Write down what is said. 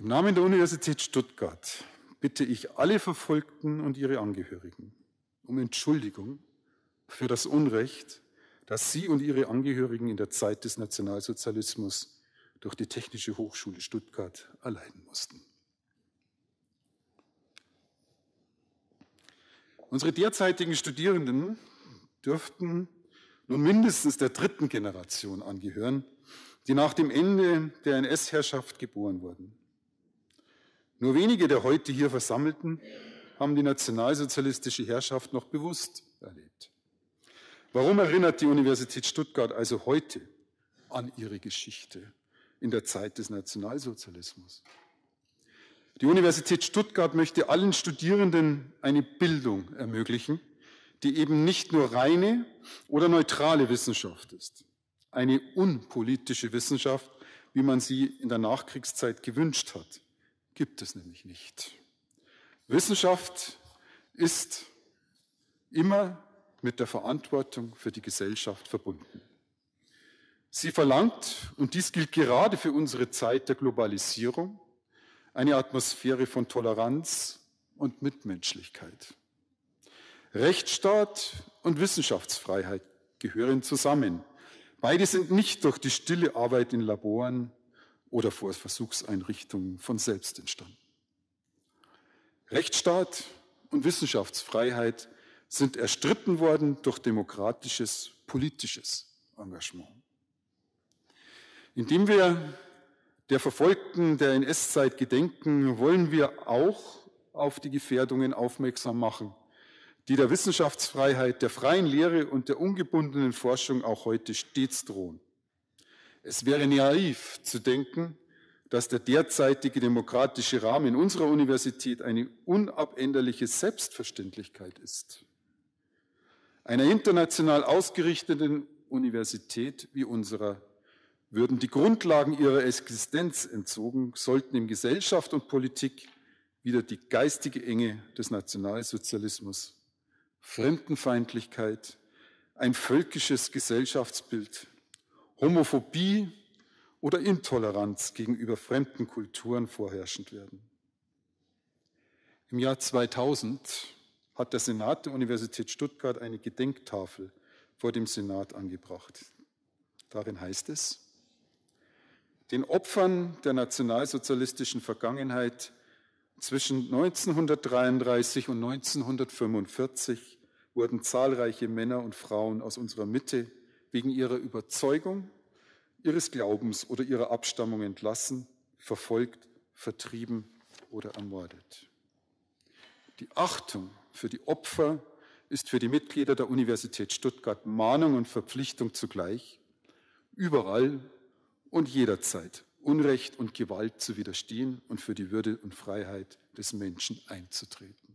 Im Namen der Universität Stuttgart bitte ich alle Verfolgten und ihre Angehörigen um Entschuldigung für das Unrecht, das sie und ihre Angehörigen in der Zeit des Nationalsozialismus durch die Technische Hochschule Stuttgart erleiden mussten. Unsere derzeitigen Studierenden dürften nun mindestens der dritten Generation angehören, die nach dem Ende der NS-Herrschaft geboren wurden. Nur wenige der heute hier Versammelten haben die nationalsozialistische Herrschaft noch bewusst erlebt. Warum erinnert die Universität Stuttgart also heute an ihre Geschichte in der Zeit des Nationalsozialismus? Die Universität Stuttgart möchte allen Studierenden eine Bildung ermöglichen, die eben nicht nur reine oder neutrale Wissenschaft ist, eine unpolitische Wissenschaft, wie man sie in der Nachkriegszeit gewünscht hat gibt es nämlich nicht. Wissenschaft ist immer mit der Verantwortung für die Gesellschaft verbunden. Sie verlangt, und dies gilt gerade für unsere Zeit der Globalisierung, eine Atmosphäre von Toleranz und Mitmenschlichkeit. Rechtsstaat und Wissenschaftsfreiheit gehören zusammen. Beide sind nicht durch die stille Arbeit in Laboren oder vor Versuchseinrichtungen von selbst entstanden. Rechtsstaat und Wissenschaftsfreiheit sind erstritten worden durch demokratisches, politisches Engagement. Indem wir der Verfolgten der NS-Zeit gedenken, wollen wir auch auf die Gefährdungen aufmerksam machen, die der Wissenschaftsfreiheit, der freien Lehre und der ungebundenen Forschung auch heute stets drohen. Es wäre naiv zu denken, dass der derzeitige demokratische Rahmen in unserer Universität eine unabänderliche Selbstverständlichkeit ist. Einer international ausgerichteten Universität wie unserer würden die Grundlagen ihrer Existenz entzogen, sollten in Gesellschaft und Politik wieder die geistige Enge des Nationalsozialismus, Fremdenfeindlichkeit, ein völkisches Gesellschaftsbild Homophobie oder Intoleranz gegenüber fremden Kulturen vorherrschend werden. Im Jahr 2000 hat der Senat der Universität Stuttgart eine Gedenktafel vor dem Senat angebracht. Darin heißt es, den Opfern der nationalsozialistischen Vergangenheit zwischen 1933 und 1945 wurden zahlreiche Männer und Frauen aus unserer Mitte wegen ihrer Überzeugung, ihres Glaubens oder ihrer Abstammung entlassen, verfolgt, vertrieben oder ermordet. Die Achtung für die Opfer ist für die Mitglieder der Universität Stuttgart Mahnung und Verpflichtung zugleich, überall und jederzeit Unrecht und Gewalt zu widerstehen und für die Würde und Freiheit des Menschen einzutreten.